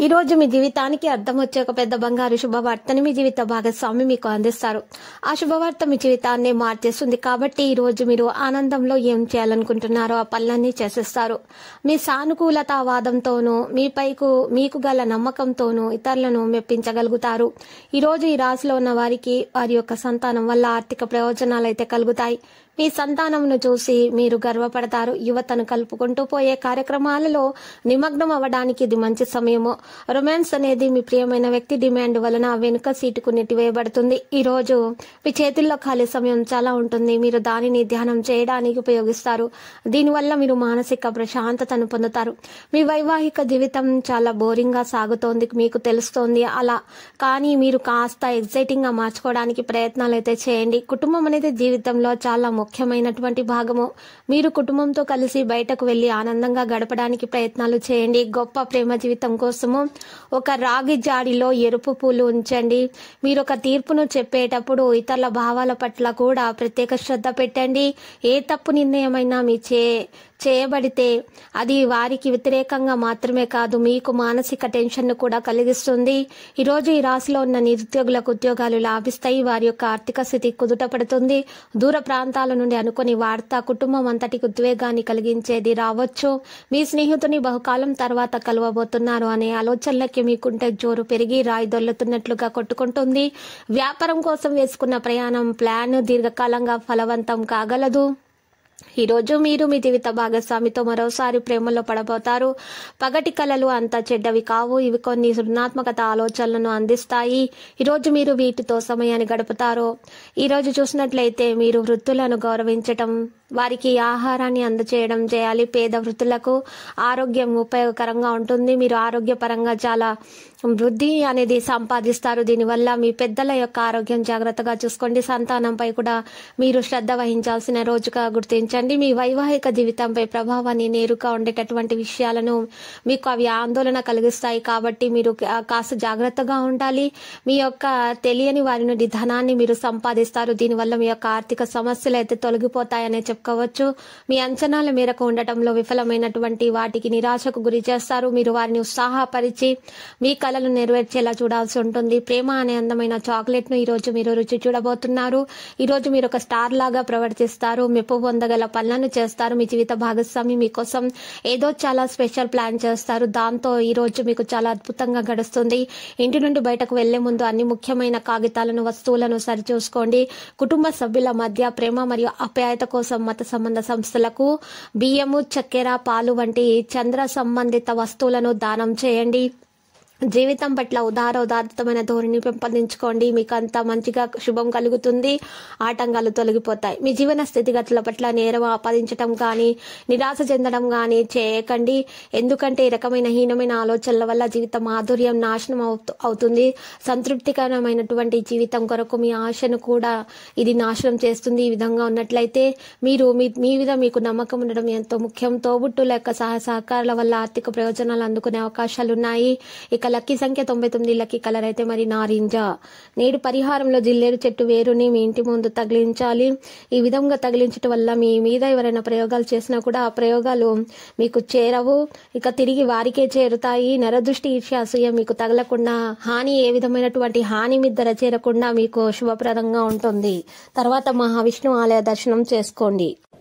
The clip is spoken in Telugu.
ఈ రోజు మీ జీవితానికి అర్థం వచ్చే ఒక పెద్ద బంగారు శుభవార్తని మీ జీవిత భాగస్వామి మీకు అందిస్తారు ఆ శుభవార్త మీ జీవితాన్ని మార్చేస్తుంది కాబట్టి ఈ రోజు మీరు ఆనందంలో ఏం చేయాలనుకుంటున్నారో ఆ పనులన్నీ చేసేస్తారు మీ సానుకూలత వాదంతోనూ మీపైకు మీకు గల నమ్మకంతోనూ ఇతరులను మెప్పించగలుగుతారు ఈ రోజు ఈ రాశిలో ఉన్న వారికి వారి యొక్క సంతానం వల్ల ఆర్థిక ప్రయోజనాలు అయితే కలుగుతాయి మీ సంతానమును చూసి మీరు గర్వపడతారు యువతను కలుపుకుంటూ పోయే కార్యక్రమాలలో నిమగ్నం అవ్వడానికి ఇది మంచి సమయము రొమాన్స్ అనేది మీ ప్రియమైన వ్యక్తి డిమాండ్ వలన వెనుక సీటుకు నెట్టివేయబడుతుంది ఈ రోజు మీ చేతుల్లో ఖాళీ సమయం చాలా ఉంటుంది మీరు దానిని ధ్యానం చేయడానికి ఉపయోగిస్తారు దీనివల్ల మీరు మానసిక ప్రశాంతతను పొందుతారు మీ వైవాహిక జీవితం చాలా బోరింగ్ గా సాగుతోంది మీకు తెలుస్తోంది అలా కానీ మీరు కాస్త ఎక్సైటింగ్ గా మార్చుకోవడానికి ప్రయత్నాలు అయితే చేయండి కుటుంబం అనేది జీవితంలో చాలా ముఖ్యమైనటువంటి భాగము మీరు కుటుంబంతో కలిసి బయటకు వెళ్ళి ఆనందంగా గడపడానికి ప్రయత్నాలు చేయండి గొప్ప ప్రేమ జీవితం కోసము ఒక రాగి జాడిలో ఎరుపు పూలు ఉంచండి మీరు ఒక తీర్పును చెప్పేటప్పుడు ఇతరుల భావాల పట్ల కూడా ప్రత్యేక శ్రద్ధ పెట్టండి ఏ తప్పు నిర్ణయమైనా మీ చే చేయబడితే అది వారికి వ్యతిరేకంగా మాత్రమే కాదు మీకు మానసిక టెన్షన్ను కూడా కలిగిస్తుంది ఈరోజు ఈ రాశిలో ఉన్న నిరుద్యోగులకు ఉద్యోగాలు లాభిస్తాయి వారి యొక్క ఆర్థిక స్థితి కుదుటపడుతుంది దూర ప్రాంతాల నుండి అనుకుని వార్త కుటుంబం అంతటికి ఉద్వేగాన్ని కలిగించేది రావచ్చు మీ స్నేహితుని బహుకాలం తర్వాత కలవబోతున్నారు అనే ఆలోచనలకి మీకుంటే జోరు పెరిగి రాయి దొల్లుతున్నట్లుగా కొట్టుకుంటుంది వ్యాపారం కోసం వేసుకున్న ప్రయాణం ప్లాన్ దీర్ఘకాలంగా ఫలవంతం కాగలదు ఈరోజు మీరు మీ జీవిత భాగస్వామితో మరోసారి ప్రేమలో పడబోతారు పగటి కళలు అంత చెడ్డవి కావు ఇవి కొన్ని సృజనాత్మకత ఆలోచనలను అందిస్తాయి ఈరోజు మీరు వీటితో సమయాన్ని గడుపుతారు ఈరోజు చూసినట్లయితే మీరు వృత్తులను గౌరవించటం వారికి ఆహారాన్ని అందచేయడం చేయాలి పేద వృత్తులకు ఆరోగ్యం ఉపయోగకరంగా ఉంటుంది మీరు ఆరోగ్యపరంగా చాలా వృద్ధి అనేది సంపాదిస్తారు దీనివల్ల మీ పెద్దల యొక్క ఆరోగ్యం జాగ్రత్తగా చూసుకోండి సంతానంపై కూడా మీరు శ్రద్ధ వహించాల్సిన రోజుగా గుర్తించండి మీ వైవాహిక జీవితంపై ప్రభావాన్ని నేరుగా ఉండేటటువంటి విషయాలను మీకు అవి ఆందోళన కలిగిస్తాయి కాబట్టి మీరు కాస్త జాగ్రత్తగా ఉండాలి మీ యొక్క తెలియని వారి నుండి ధనాన్ని మీరు సంపాదిస్తారు దీనివల్ల మీ యొక్క ఆర్థిక సమస్యలు అయితే తొలగిపోతాయనే చెప్పారు చెప్పుకోవచ్చు మీ అంచనాల మేరకు ఉండటంలో విఫలమైనటువంటి వాటికి నిరాశకు గురి చేస్తారు మీరు వారిని ఉత్సాహపరిచి మీ కళలు నెరవేర్చేలా చూడాల్సి ఉంటుంది ప్రేమ అనే అందమైన చాక్లెట్ను ఈరోజు మీరు రుచి చూడబోతున్నారు ఈరోజు మీరు ఒక స్టార్ లాగా ప్రవర్తిస్తారు మెప్పు పొందగల పనులను చేస్తారు మీ జీవిత భాగస్వామి మీకోసం ఏదో చాలా స్పెషల్ ప్లాన్ చేస్తారు దాంతో ఈరోజు మీకు చాలా అద్భుతంగా గడుస్తుంది ఇంటి నుండి బయటకు వెళ్లే ముందు అన్ని ముఖ్యమైన కాగితాలను వస్తువులను సరిచూసుకోండి కుటుంబ సభ్యుల మధ్య ప్రేమ మరియు అప్యాయత కోసం మత సంబంధ సంస్థలకు బియ్యము చక్కెర పాలు వంటి చంద్ర సంబంధిత వస్తువులను దానం చేయండి జీవితం పట్ల ఉదార ఉదాత్తమైన ధోరణి పెంపొందించుకోండి మీకు అంత మంచిగా శుభం కలుగుతుంది ఆటంకాలు తొలగిపోతాయి మీ జీవన స్థితిగతుల పట్ల నేరం ఆపాదించడం కానీ నిరాశ చెందడం కానీ చేయకండి ఎందుకంటే ఈ రకమైన హీనమైన ఆలోచనల వల్ల జీవితం మాధుర్యం నాశనం అవుతుంది సంతృప్తికరమైనటువంటి జీవితం కొరకు మీ ఆశను కూడా ఇది నాశనం చేస్తుంది ఈ విధంగా ఉన్నట్లయితే మీరు మీ మీ మీద మీకు నమ్మకం ఉండడం ఎంతో ముఖ్యం తోబుట్టు లేక సహ సహకారాల వల్ల ఆర్థిక ప్రయోజనాలు అందుకునే అవకాశాలు ఉన్నాయి ఇక లక్కీ సంఖ్య తొంభై తొమ్మిది లక్కీ కలర్ అయితే మరి నారింజ నేడు పరిహారంలో జిల్లేరు చెట్టు వేరుని మీ ఇంటి ముందు తగిలించాలి ఈ విధంగా తగిలించడం వల్ల మీ మీద ఎవరైనా ప్రయోగాలు చేసినా కూడా ఆ ప్రయోగాలు మీకు చేరవు ఇక తిరిగి వారికే చేరుతాయి నరదృష్టి ఈర్ష్య అసూయ మీకు తగలకుండా హాని ఏ విధమైనటువంటి హాని మీద ధర చేరకుండా మీకు శుభప్రదంగా ఉంటుంది తర్వాత మహావిష్ణు ఆలయ దర్శనం చేసుకోండి